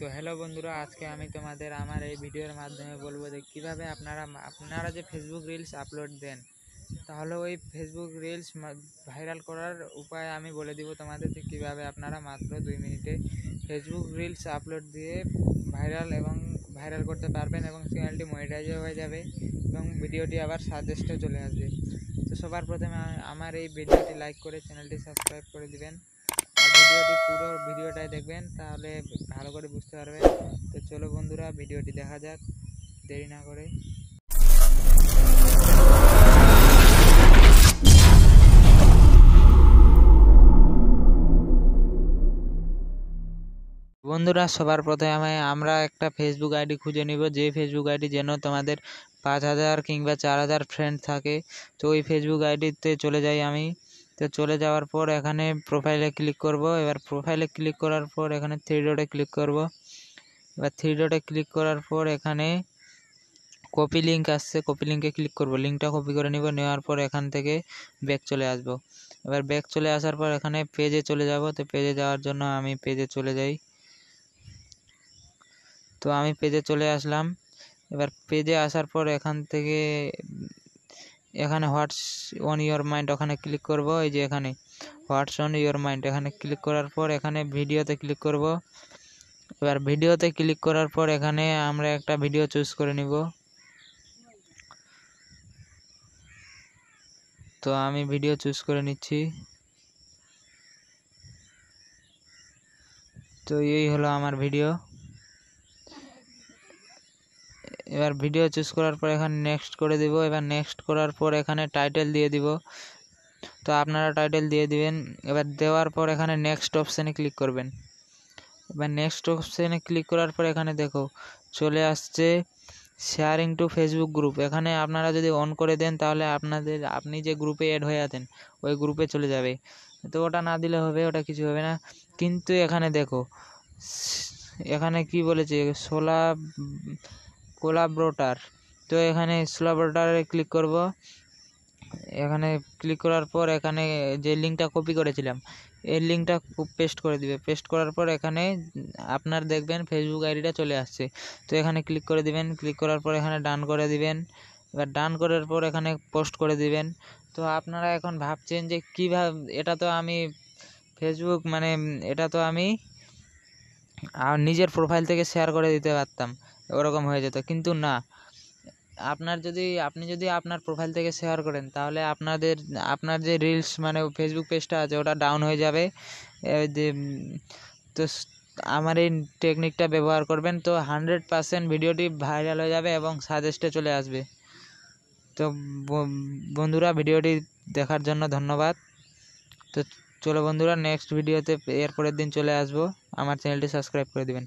তো হ্যালো বন্ধুরা আজকে আমি তোমাদের আমার এই ভিডিওর মাধ্যমে বলবো যে কীভাবে আপনারা আপনারা যে ফেসবুক রিলস আপলোড দেন তাহলে ওই ফেসবুক রিলস ভাইরাল করার উপায় আমি বলে দিব তোমাদের যে কীভাবে আপনারা মাত্র দুই মিনিটে ফেসবুক রিলস আপলোড দিয়ে ভাইরাল এবং ভাইরাল করতে পারবেন এবং চ্যানেলটি মনিটাইজও হয়ে যাবে এবং ভিডিওটি আবার সাজেস্টে চলে আসবে তো সবার প্রথমে আমার এই ভিডিওটি লাইক করে চ্যানেলটি সাবস্ক্রাইব করে দিবেন আর ভিডিওটি পুরো ভিডিওটাই দেখবেন তাহলে ভালো করে বুঝতে পারবে তো চলো বন্ধুরা ভিডিওটি দেখা যাক দেরি না করে বন্ধুরা সবার প্রথমে আমরা একটা ফেসবুক আইডি খুঁজে নিব যে ফেসবুক আইডি যেন তোমাদের পাঁচ হাজার কিংবা চার হাজার ফ্রেন্ড থাকে তো ওই ফেসবুক আইডিতে চলে যাই আমি তো চলে যাওয়ার পর এখানে প্রোফাইলে ক্লিক করব এবার প্রোফাইলে ক্লিক করার পর এখানে থ্রি ডটে ক্লিক করব এবার থ্রি ডটে ক্লিক করার পর এখানে কপি লিঙ্ক আসছে কপি লিঙ্কে ক্লিক করব লিঙ্কটা কপি করে নিব নেওয়ার পর এখান থেকে ব্যাক চলে আসব এবার ব্যাক চলে আসার পর এখানে পেজে চলে যাব তো পেজে যাওয়ার জন্য আমি পেজে চলে যাই তো আমি পেজে চলে আসলাম এবার পেজে আসার পর এখান থেকে এখানে হোয়াটস অন ইয়োর মাইন্ড ওখানে ক্লিক করব এই যে এখানে হোয়াটস অন ইয়োর মাইন্ড এখানে ক্লিক করার পর এখানে ভিডিওতে ক্লিক করব এবার ভিডিওতে ক্লিক করার পর এখানে আমরা একটা ভিডিও চুজ করে নিব তো আমি ভিডিও চুজ করে নিচ্ছি তো এই হলো আমার ভিডিও এবার ভিডিও চুজ করার পর এখানে নেক্সট করে দিব এবার নেক্সট করার পর এখানে টাইটেল দিয়ে দিব তো আপনারা টাইটেল দিয়ে দিবেন এবার দেওয়ার পর এখানে নেক্সট অপশানে ক্লিক করবেন এবার নেক্সট অপশানে ক্লিক করার পর এখানে দেখো চলে আসছে শেয়ারিং টু ফেসবুক গ্রুপ এখানে আপনারা যদি অন করে দেন তাহলে আপনাদের আপনি যে গ্রুপে অ্যাড হয়ে আছেন ওই গ্রুপে চলে যাবে তো ওটা না দিলে হবে ওটা কিছু হবে না কিন্তু এখানে দেখো এখানে কি বলেছে সোলা কোলাব্রোটার তো এখানে কোলাব্রোটারে ক্লিক করব এখানে ক্লিক করার পর এখানে যে লিঙ্কটা কপি করেছিলাম এই লিঙ্কটা পেস্ট করে দিবে পেস্ট করার পর এখানে আপনার দেখবেন ফেসবুক আইডিটা চলে আসছে তো এখানে ক্লিক করে দিবেন ক্লিক করার পর এখানে ডান করে দিবেন এবার ডান করার পর এখানে পোস্ট করে দিবেন তো আপনারা এখন ভাবছেন যে কীভাবে এটা তো আমি ফেসবুক মানে এটা তো আমি আর নিজের প্রোফাইল থেকে শেয়ার করে দিতে পারতাম ওরকম হয়ে যেত কিন্তু না আপনার যদি আপনি যদি আপনার প্রোফাইল থেকে শেয়ার করেন তাহলে আপনাদের আপনার যে রিলস মানে ফেসবুক পেজটা আছে ওটা ডাউন হয়ে যাবে তো আমার এই টেকনিকটা ব্যবহার করবেন তো হান্ড্রেড পারসেন্ট ভিডিওটি ভাইরাল হয়ে যাবে এবং সাজেস্টে চলে আসবে তো বন্ধুরা ভিডিওটি দেখার জন্য ধন্যবাদ তো চলো বন্ধুরা নেক্সট ভিডিওতে এরপরের দিন চলে আসবো আমার চ্যানেলটি সাবস্ক্রাইব করে দেবেন